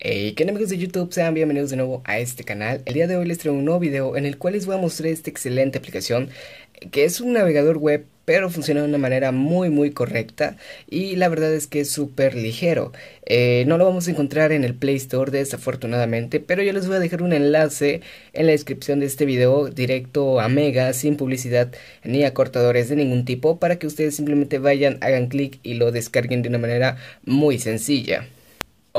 Hey, ¿qué amigos de YouTube? Sean bienvenidos de nuevo a este canal. El día de hoy les traigo un nuevo video en el cual les voy a mostrar esta excelente aplicación que es un navegador web pero funciona de una manera muy muy correcta y la verdad es que es súper ligero. Eh, no lo vamos a encontrar en el Play Store desafortunadamente, pero yo les voy a dejar un enlace en la descripción de este video directo a Mega sin publicidad ni acortadores de ningún tipo para que ustedes simplemente vayan, hagan clic y lo descarguen de una manera muy sencilla.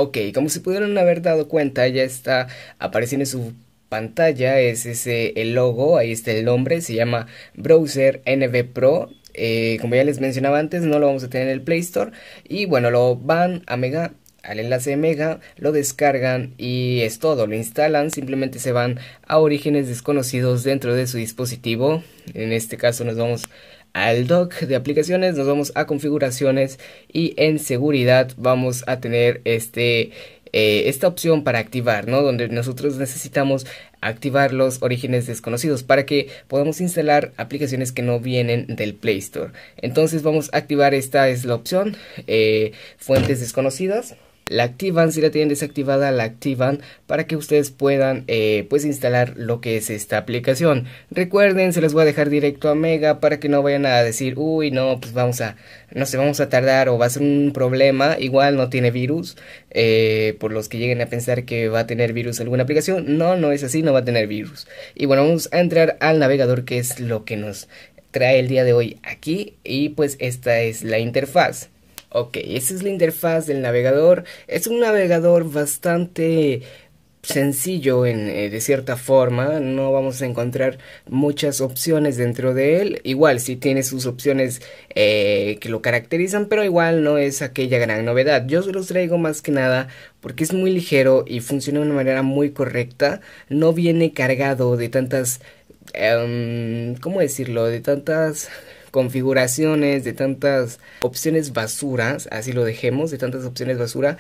Ok, como se pudieron haber dado cuenta, ya está apareciendo en su pantalla, es ese el logo, ahí está el nombre, se llama Browser NV Pro. Eh, como ya les mencionaba antes, no lo vamos a tener en el Play Store. Y bueno, lo van a Mega al enlace de Mega, lo descargan y es todo, lo instalan, simplemente se van a orígenes desconocidos dentro de su dispositivo. En este caso nos vamos al dock de aplicaciones, nos vamos a configuraciones y en seguridad vamos a tener este, eh, esta opción para activar, ¿no? Donde nosotros necesitamos activar los orígenes desconocidos para que podamos instalar aplicaciones que no vienen del Play Store. Entonces vamos a activar esta es la opción, eh, fuentes desconocidas la activan, si la tienen desactivada la activan para que ustedes puedan eh, pues instalar lo que es esta aplicación. Recuerden, se les voy a dejar directo a Mega para que no vayan a decir, uy no, pues vamos a, no sé, vamos a tardar o va a ser un problema, igual no tiene virus, eh, por los que lleguen a pensar que va a tener virus alguna aplicación, no, no es así, no va a tener virus. Y bueno, vamos a entrar al navegador que es lo que nos trae el día de hoy aquí y pues esta es la interfaz. Ok, esa es la interfaz del navegador. Es un navegador bastante sencillo en, eh, de cierta forma no vamos a encontrar muchas opciones dentro de él igual si sí tiene sus opciones eh, que lo caracterizan pero igual no es aquella gran novedad yo se los traigo más que nada porque es muy ligero y funciona de una manera muy correcta no viene cargado de tantas em, cómo decirlo de tantas configuraciones, de tantas opciones basuras, así lo dejemos, de tantas opciones basura,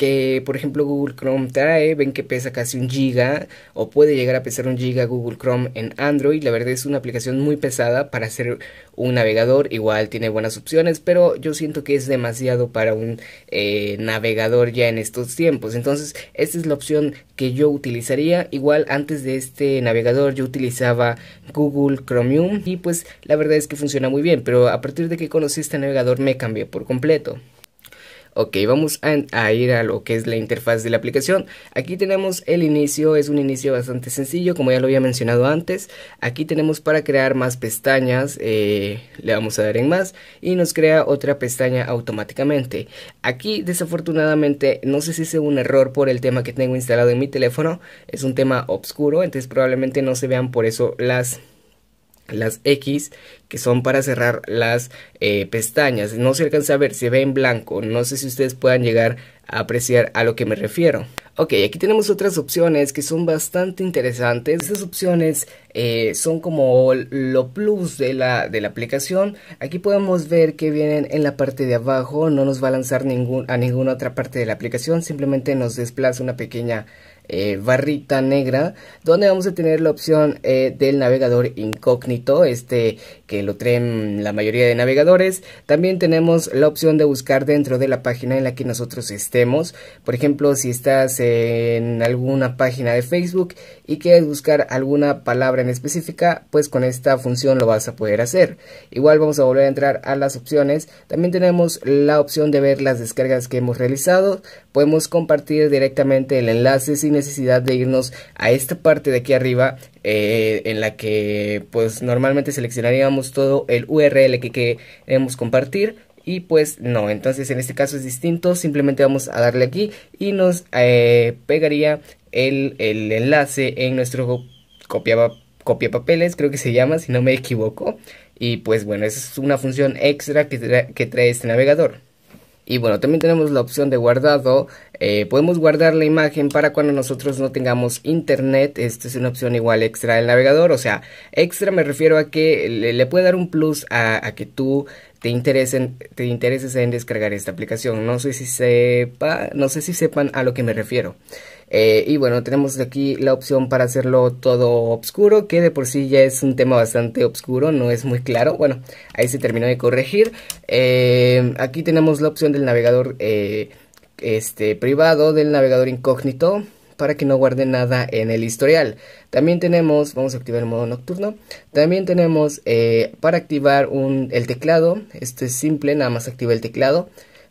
que por ejemplo Google Chrome trae, ven que pesa casi un giga o puede llegar a pesar un giga Google Chrome en Android, la verdad es una aplicación muy pesada para ser un navegador, igual tiene buenas opciones, pero yo siento que es demasiado para un eh, navegador ya en estos tiempos, entonces esta es la opción que yo utilizaría, igual antes de este navegador yo utilizaba Google Chromium y pues la verdad es que funciona muy bien, pero a partir de que conocí este navegador me cambié por completo. Ok, vamos a, ir a lo que es la interfaz de la aplicación. Aquí tenemos el inicio, es un inicio bastante sencillo, como ya lo había mencionado antes. Aquí tenemos para crear más pestañas, eh, le vamos a dar en más y nos crea otra pestaña automáticamente. Aquí desafortunadamente, no sé si es un error por el tema que tengo instalado en mi teléfono, es un tema oscuro, entonces probablemente no se vean por eso las las X que son para cerrar las eh, pestañas. No se alcanza a ver, se ve en blanco. No sé si ustedes puedan llegar a apreciar a lo que me refiero. Ok, aquí tenemos otras opciones que son bastante interesantes. Estas opciones eh, son como lo plus de la, de la aplicación. Aquí podemos ver que vienen en la parte de abajo. No nos va a lanzar ningún, a ninguna otra parte de la aplicación. Simplemente nos desplaza una pequeña eh, barrita negra donde vamos a tener la opción eh, del navegador incógnito, este que lo traen la mayoría de navegadores. También tenemos la opción de buscar dentro de la página en la que nosotros estemos. Por ejemplo, si estás en alguna página de Facebook y quieres buscar alguna palabra en específica, pues con esta función lo vas a poder hacer. Igual vamos a volver a entrar a las opciones. También tenemos la opción de ver las descargas que hemos realizado. Podemos compartir directamente el enlace sin necesidad de irnos a esta parte de aquí arriba eh, en la que pues normalmente seleccionaríamos todo el URL que queremos compartir y pues no, entonces en este caso es distinto, simplemente vamos a darle aquí y nos eh, pegaría el, enlace en nuestro copia copia papeles, creo que se llama, si no me equivoco. Y pues bueno, es una función extra que, que trae este navegador. Y bueno, también tenemos la opción de guardado. Eh, podemos guardar la imagen para cuando nosotros no tengamos internet. Esta es una opción igual extra del navegador. O sea, extra me refiero a que le, puede dar un plus a, que tú te interesen, te intereses en descargar esta aplicación. No sé si sepa, no sé si sepan a lo que me refiero. Eh, y bueno, tenemos aquí la opción para hacerlo todo oscuro, que de por sí ya es un tema bastante oscuro, no es muy claro. Bueno, ahí se terminó de corregir. Eh, aquí tenemos la opción del navegador eh, este, privado, del navegador incógnito, para que no guarde nada en el historial. También tenemos, vamos a activar el modo nocturno, también tenemos para activar el teclado, esto es simple, nada más activa el teclado.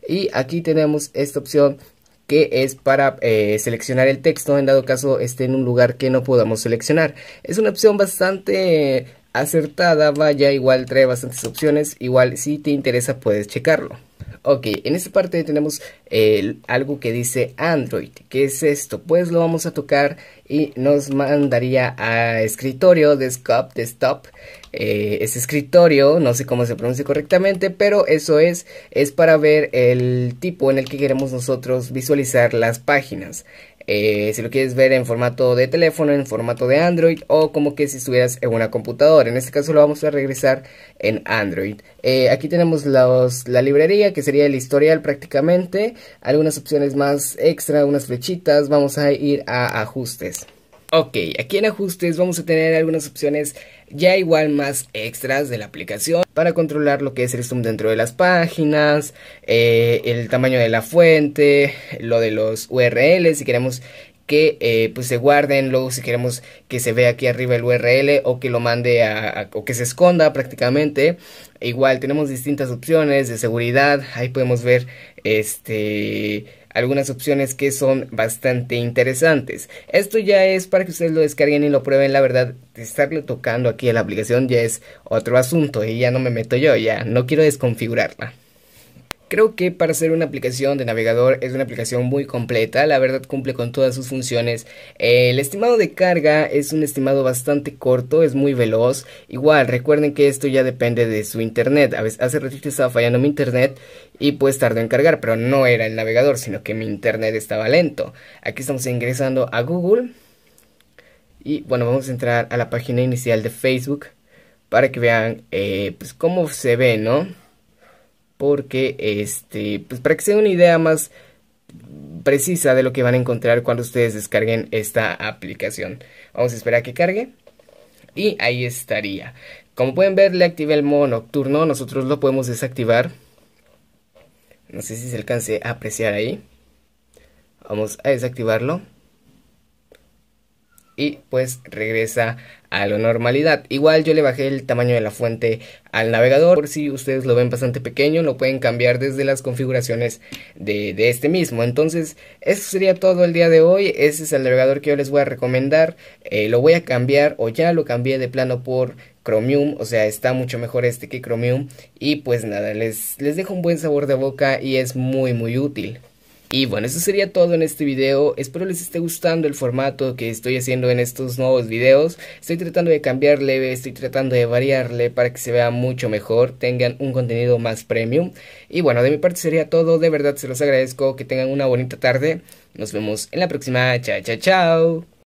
Y aquí tenemos esta opción que es para eh, seleccionar el texto en dado caso esté en un lugar que no podamos seleccionar. Es una opción bastante acertada, vaya, igual trae bastantes opciones, igual si te interesa puedes checarlo. Ok, en esta parte tenemos algo que dice Android. ¿Qué es esto? Pues lo vamos a tocar y nos mandaría a escritorio, desktop, desktop. Es eh, ese escritorio, no sé cómo se pronuncia correctamente, pero eso es, es para ver el tipo en el que queremos nosotros visualizar las páginas. Eh, si lo quieres ver en formato de teléfono, en formato de Android o como que si estuvieras en una computadora. En este caso lo vamos a regresar en Android. Eh, aquí tenemos la librería que sería el historial prácticamente. Algunas opciones más extra, unas flechitas. Vamos a ir a ajustes. Ok, aquí en ajustes vamos a tener algunas opciones ya igual más extras de la aplicación para controlar lo que es el zoom dentro de las páginas, eh, el tamaño de la fuente, lo de los URLs si queremos que eh, pues se guarden, luego si queremos que se vea aquí arriba el URL o que lo mande a, o que se esconda prácticamente. Igual tenemos distintas opciones de seguridad, ahí podemos ver este algunas opciones que son bastante interesantes. Esto ya es para que ustedes lo descarguen y lo prueben. La verdad, estarle tocando aquí a la aplicación ya es otro asunto y ya no me meto yo, ya no quiero desconfigurarla. Creo que para ser una aplicación de navegador es una aplicación muy completa, la verdad cumple con todas sus funciones. El estimado de carga es un estimado bastante corto, es muy veloz. Igual, recuerden que esto ya depende de su internet. A veces, hace ratito estaba fallando mi internet y pues tardó en cargar, pero no era el navegador, sino que mi internet estaba lento. Aquí estamos ingresando a Google. Y bueno, vamos a entrar a la página inicial de Facebook para que vean eh, pues cómo se ve, ¿no? porque este, pues para que se una idea más precisa de lo que van a encontrar cuando ustedes descarguen esta aplicación. Vamos a esperar a que cargue y ahí estaría. Como pueden ver, le activé el modo nocturno, nosotros lo podemos desactivar. No sé si se alcance a apreciar ahí. Vamos a desactivarlo y pues regresa a la normalidad. Igual yo le bajé el tamaño de la fuente al navegador, por si ustedes lo ven bastante pequeño, lo pueden cambiar desde las configuraciones de, este mismo. Entonces, eso sería todo el día de hoy, ese es el navegador que yo les voy a recomendar, eh, lo voy a cambiar o ya lo cambié de plano por Chromium, o sea, está mucho mejor este que Chromium y pues nada, les, les dejo un buen sabor de boca y es muy muy útil. Y bueno, eso sería todo en este video. Espero les esté gustando el formato que estoy haciendo en estos nuevos videos. Estoy tratando de cambiarle, estoy tratando de variarle para que se vea mucho mejor, tengan un contenido más premium. Y bueno, de mi parte sería todo. De verdad se los agradezco. Que tengan una bonita tarde. Nos vemos en la próxima. Chao, chao, chao.